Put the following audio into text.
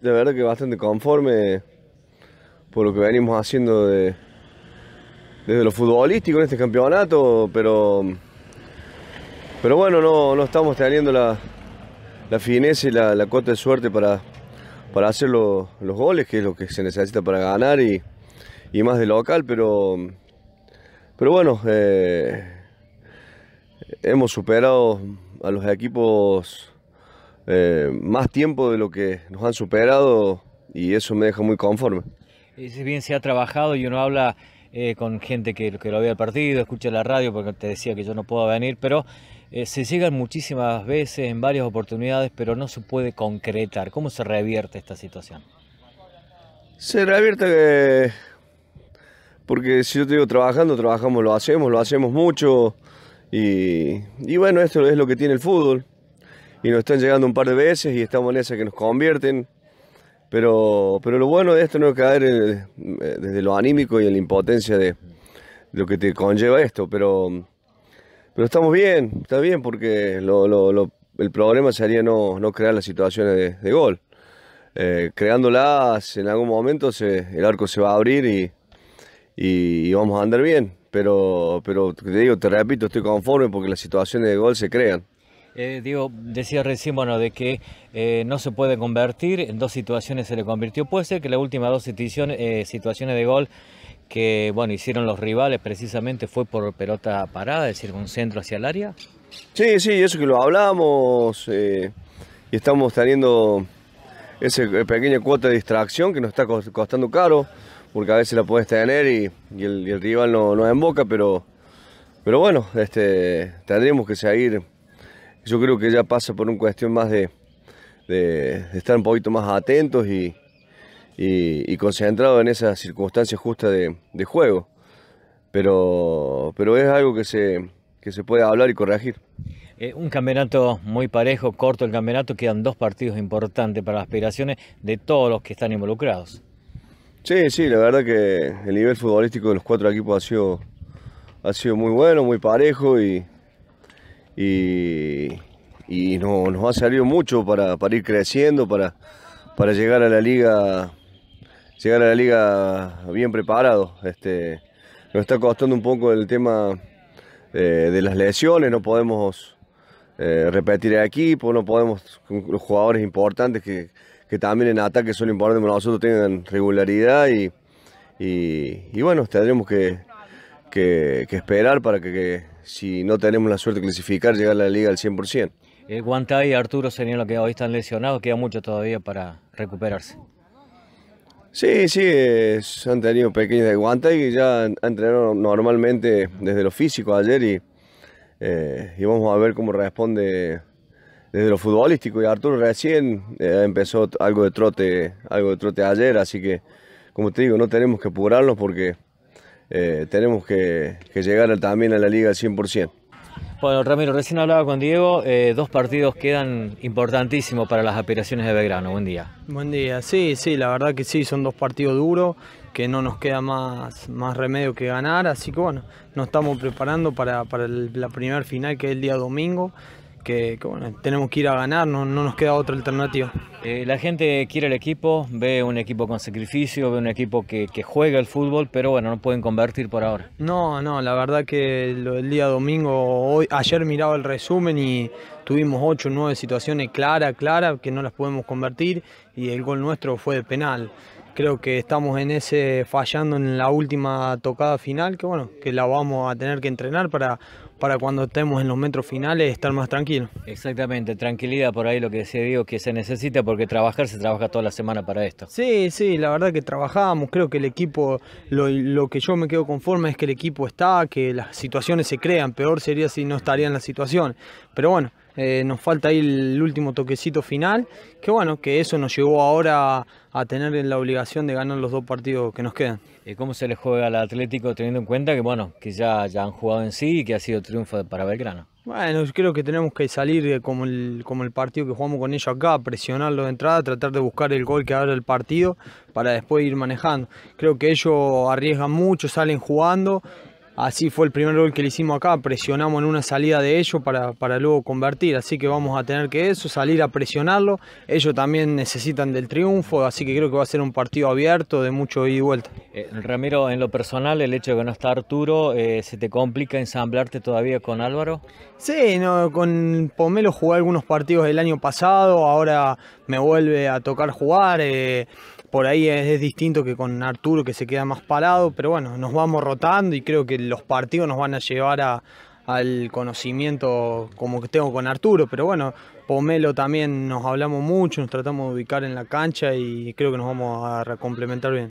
De verdad que bastante conforme por lo que venimos haciendo desde lo futbolístico en este campeonato, pero, pero bueno, no, estamos teniendo la, la fineza y la, la cuota de suerte para, para hacer los goles, que es lo que se necesita para ganar y, más de local, pero, pero bueno, eh, hemos superado a los equipos eh, más tiempo de lo que nos han superado y eso me deja muy conforme. Y si bien se ha trabajado y uno habla eh, con gente que, lo había partido, escucha la radio, porque te decía que yo no puedo venir, pero eh, se llegan muchísimas veces, en varias oportunidades, pero no se puede concretar. ¿Cómo se revierte esta situación? Se revierte porque si yo te digo trabajando, trabajamos, lo hacemos, lo hacemos mucho y bueno, esto es lo que tiene el fútbol y nos están llegando un par de veces y estamos en esa que nos convierten. Pero, pero lo bueno de esto no es caer eh, desde lo anímico y en la impotencia de, lo que te conlleva esto, pero, pero estamos bien, está bien porque el problema sería no, crear las situaciones de, gol. Eh, creándolas en algún momento el arco se va a abrir y, y, y vamos a andar bien, pero, pero te digo, te repito, estoy conforme porque las situaciones de gol se crean. Eh, Diego, decía recién, bueno, de que eh, no se puede convertir, en dos situaciones se le convirtió. Puede ser que las últimas dos eh, situaciones, de gol que, bueno, hicieron los rivales precisamente fue por pelota parada, es decir, un centro hacia el área. Sí, sí, eso que lo hablamos eh, y estamos teniendo ese pequeña cuota de distracción que nos está costando caro, porque a veces la puedes tener y, el, rival no, no emboca, pero, pero bueno, este, tendremos que seguir yo creo que ya pasa por una cuestión más de, estar un poquito más atentos y, concentrados en esas circunstancias justas de, juego. Pero, pero es algo que se, que se puede hablar y corregir. Eh, un campeonato muy parejo, corto el campeonato, quedan dos partidos importantes para las aspiraciones de todos los que están involucrados. Sí, sí, la verdad que el nivel futbolístico de los cuatro equipos ha sido, ha sido muy bueno, muy parejo y, y, no, nos ha servido mucho para, ir creciendo, para, para llegar a la liga llegar a la liga bien preparado. Este, nos está costando un poco el tema eh, de las lesiones, no podemos eh, repetir el equipo, no podemos los jugadores importantes que, también en ataque son importantes para nosotros tengan regularidad y, y, y bueno, tendremos que, que, esperar para que, si no tenemos la suerte de clasificar, llegar a la liga al 100%. El eh, y Arturo serían lo que hoy están lesionados, queda mucho todavía para recuperarse. Sí, sí, Se han tenido pequeños de Guantay y ya han entrenado normalmente desde lo físico ayer y, eh, y vamos a ver cómo responde desde lo futbolístico y Arturo recién eh, empezó algo de trote, algo de trote ayer, así que como te digo, no tenemos que apurarnos porque eh, tenemos que, llegar también a la liga al 100%. Bueno, Ramiro, recién hablaba con Diego, eh, dos partidos quedan importantísimos para las aspiraciones de Belgrano. Buen día. Buen día, sí, sí, la verdad que sí, son dos partidos duros, que no nos queda más, remedio que ganar, así que bueno, nos estamos preparando para, la primera final que es el día domingo que, tenemos que ir a ganar, no, no nos queda otra alternativa. Eh, la gente quiere el equipo, ve un equipo con sacrificio, ve un equipo que, juega el fútbol, pero bueno, no pueden convertir por ahora. No, no, la verdad que lo del día domingo, ayer miraba el resumen y tuvimos 8 o 9 situaciones claras, claras, que no las podemos convertir y el gol nuestro fue de penal. Creo que estamos en ese fallando en la última tocada final, que bueno, que la vamos a tener que entrenar para, para cuando estemos en los metros finales estar más tranquilos. Exactamente, tranquilidad por ahí lo que decía Diego, que se necesita porque trabajar se trabaja toda la semana para esto. Sí, sí, la verdad que trabajamos, creo que el equipo, lo, lo que yo me quedo conforme es que el equipo está, que las situaciones se crean, peor sería si no estaría en la situación, pero bueno. Eh, nos falta ahí el último toquecito final, que bueno, que eso nos llevó ahora a tener la obligación de ganar los dos partidos que nos quedan. ¿Y eh, cómo se le juega al Atlético teniendo en cuenta que bueno, que ya, han jugado en sí y que ha sido triunfo para Belgrano? Bueno, creo que tenemos que salir eh, como el, como el partido que jugamos con ellos acá, presionarlo de entrada, tratar de buscar el gol que abra el partido para después ir manejando. Creo que ellos arriesgan mucho, salen jugando Así fue el primer gol que le hicimos acá, presionamos en una salida de ellos para, luego convertir, así que vamos a tener que eso, salir a presionarlo. Ellos también necesitan del triunfo, así que creo que va a ser un partido abierto de mucho ida y vuelta. Eh, Ramiro, en lo personal, el hecho de que no está Arturo, eh, ¿se te complica ensamblarte todavía con Álvaro? Sí, no, con Pomelo jugué algunos partidos el año pasado, ahora me vuelve a tocar jugar. Eh, por ahí es, distinto que con Arturo que se queda más parado, pero bueno, nos vamos rotando y creo que los partidos nos van a llevar al conocimiento como que tengo con Arturo, pero bueno, Pomelo también nos hablamos mucho, nos tratamos de ubicar en la cancha y creo que nos vamos a complementar bien.